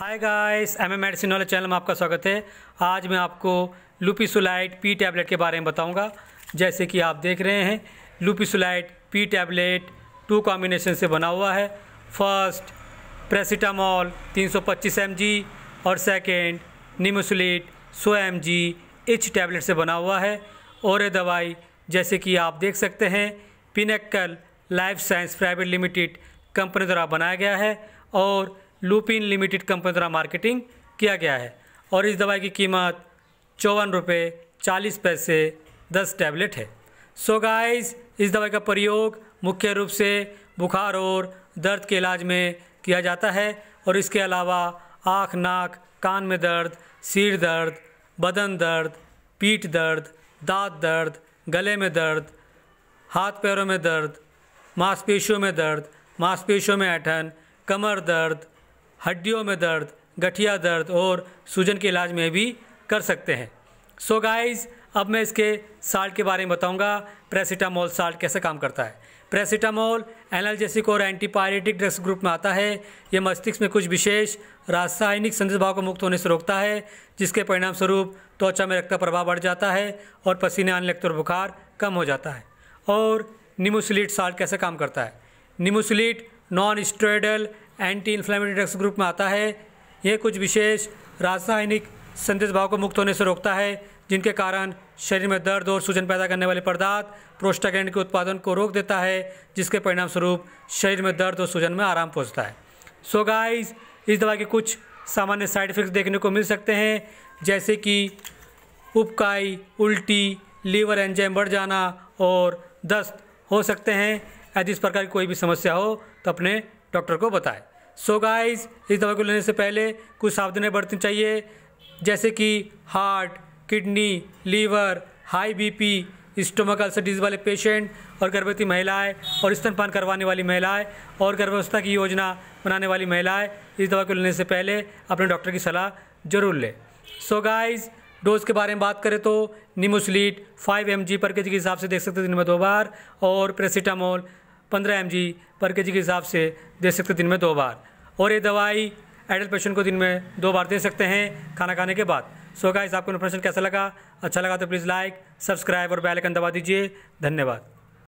हाय guys M M medicine वाले channel में आपका स्वागत है आज मैं आपको लुपीसुलाइट पी टैबलेट के बारे में बताऊंगा जैसे कि आप देख रहे हैं Lupisulide P tablet two combination से बना हुआ है फर्स्ट प्रेसिटामॉल 325 सौ और second nimesulide 100 g each tablet से बना हुआ है और ये दवाई जैसे कि आप देख सकते हैं Pinnacle Life Science private limited company द्वारा बनाया गया है और लुपिन लिमिटेड कंपनी द्वारा मार्केटिंग किया गया है और इस दवाई की कीमत चौवन रुपये चालीस पैसे दस टैबलेट है सो so गाइस इस दवाई का प्रयोग मुख्य रूप से बुखार और दर्द के इलाज में किया जाता है और इसके अलावा आँख नाक कान में दर्द सिर दर्द बदन दर्द पीठ दर्द दांत दर्द गले में दर्द हाथ पैरों में दर्द मांसपेशियों में दर्द मांसपेशियों में ऐठन कमर दर्द हड्डियों में दर्द गठिया दर्द और सूजन के इलाज में भी कर सकते हैं सो so गाइस अब मैं इसके साल्ट के बारे में बताऊंगा प्रेसिटामोल साल्ट कैसे काम करता है प्रेसिटामोल एनालजेसिक और एंटीपायरेटिक ड्रग्स ग्रुप में आता है यह मस्तिष्क में कुछ विशेष रासायनिक भाव को मुक्त होने से रोकता है जिसके परिणाम स्वरूप त्वचा में रक्त प्रभाव बढ़ जाता है और पसीने आने लगते और बुखार कम हो जाता है और निमोसिलीट साल्ट कैसे काम करता है nimesulide non steroidal anti inflammatory drugs group में आता है यह कुछ विशेष रासायनिक संदेश भाव को मुक्त होने से रोकता है जिनके कारण शरीर में दर्द और सूजन पैदा करने वाले पदार्थ प्रोस्टाग्रैंड के उत्पादन को रोक देता है जिसके परिणाम स्वरूप शरीर में दर्द और सूजन में आराम पहुँचता है सो so गाइस इस दवा के कुछ सामान्य साइड इफेक्ट्स देखने को मिल सकते हैं जैसे कि उपकाई उल्टी लीवर एंजाइम बढ़ जाना और दस्त हो सकते हैं यदि इस प्रकार की कोई भी समस्या हो तो अपने डॉक्टर को बताएं सो so गाइस इस दवा को लेने से पहले कुछ सावधानियाँ बरतनी चाहिए जैसे कि heart kidney liver high BP stomach ulcer disease वाले पेशेंट और गर्भवती महिलाएं और स्तनपान करवाने वाली महिलाएं और गर्भावस्था की योजना बनाने वाली महिलाएं इस दवा को लेने से पहले अपने डॉक्टर की सलाह जरूर लें सो गाइस डोज के बारे में बात करें तो निमोसलीट 5 एम जी पर के जी के हिसाब से देख सकते हैं दिन में दो बार और प्रेसिटामोल पंद्रह एम पर के के हिसाब से दे सकते दिन में दो बार और ये दवाई एडल्ट पेशेंट को दिन में दो बार दे सकते हैं खाना खाने के बाद सो so गाइस आपको इन्फॉर्मेशन कैसा लगा अच्छा लगा तो प्लीज़ लाइक सब्सक्राइब और बेल आइकन दबा दीजिए धन्यवाद